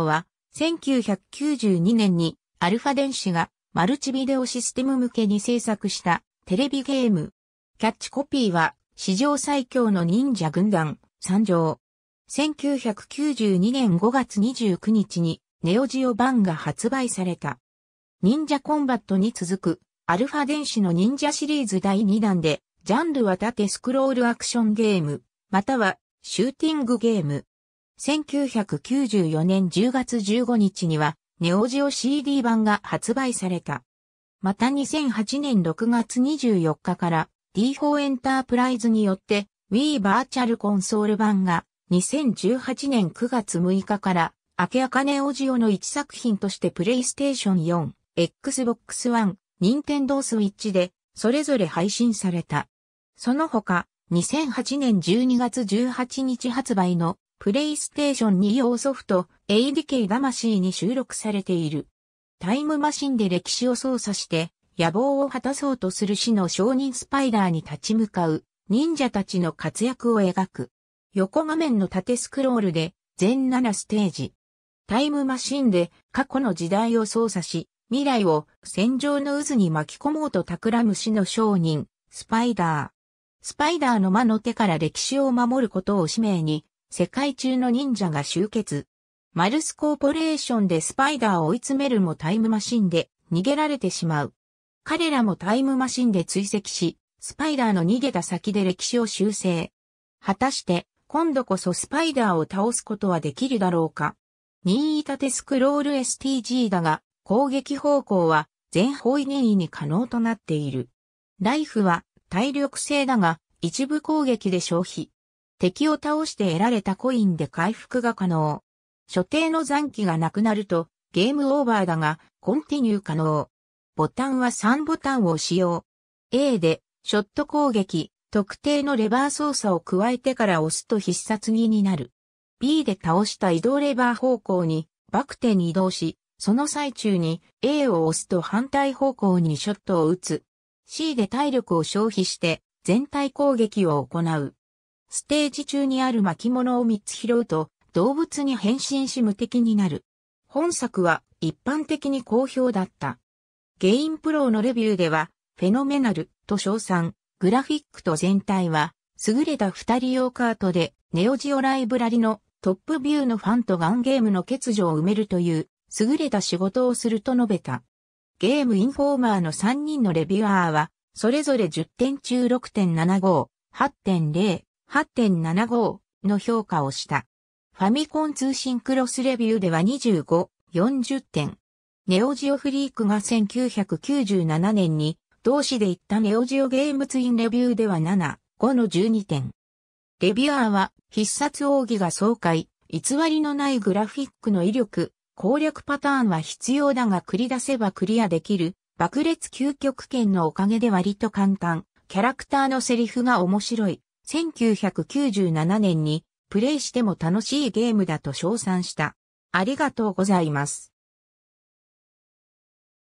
は、1992年にアルファ電子がマルチビデオシステム向けに制作したテレビゲーム。キャッチコピーは、史上最強の忍者軍団、参上。1992年5月29日に、ネオジオ版が発売された。忍者コンバットに続く、アルファ電子の忍者シリーズ第2弾で、ジャンルは縦スクロールアクションゲーム、またはシューティングゲーム。1994年10月15日には、ネオジオ CD 版が発売された。また2008年6月24日から D4 エンタープライズによって Wii バーチャルコンソール版が2018年9月6日から明け明かネオジオの1作品としてプレイステーション4、Xbox One、Nintendo Switch でそれぞれ配信された。その他、2008年12月18日発売のプレイステーション2用ソフト、ADK 魂に収録されている。タイムマシンで歴史を操作して、野望を果たそうとする死の商人スパイダーに立ち向かう、忍者たちの活躍を描く。横画面の縦スクロールで、全7ステージ。タイムマシンで過去の時代を操作し、未来を戦場の渦に巻き込もうと企む死の商人、スパイダー。スパイダーの魔の手から歴史を守ることを使命に、世界中の忍者が集結。マルスコーポレーションでスパイダーを追い詰めるもタイムマシンで逃げられてしまう。彼らもタイムマシンで追跡し、スパイダーの逃げた先で歴史を修正。果たして、今度こそスパイダーを倒すことはできるだろうか。任意立てスクロール STG だが、攻撃方向は全方位任意に可能となっている。ライフは体力性だが、一部攻撃で消費。敵を倒して得られたコインで回復が可能。所定の残機がなくなるとゲームオーバーだが、コンティニュー可能。ボタンは3ボタンを使用。A で、ショット攻撃、特定のレバー操作を加えてから押すと必殺技になる。B で倒した移動レバー方向に、バク転に移動し、その最中に A を押すと反対方向にショットを打つ。C で体力を消費して全体攻撃を行う。ステージ中にある巻物を3つ拾うと、動物に変身し無敵になる。本作は一般的に好評だった。ゲインプロのレビューでは、フェノメナルと称賛、グラフィックと全体は、優れた二人用カートで、ネオジオライブラリのトップビューのファンとガンゲームの欠如を埋めるという、優れた仕事をすると述べた。ゲームインフォーマーの3人のレビュアーは、それぞれ10点中6.75、8.0、8.75の評価をした。ファミコン通信クロスレビューでは25、40点。ネオジオフリークが1997年に同志で言ったネオジオゲームツインレビューでは7、5の12点。レビュアーは必殺奥義が爽快、偽りのないグラフィックの威力、攻略パターンは必要だが繰り出せばクリアできる、爆裂究極圏のおかげで割と簡単、キャラクターのセリフが面白い、1997年にプレイしても楽しいゲームだと称賛した。ありがとうございます。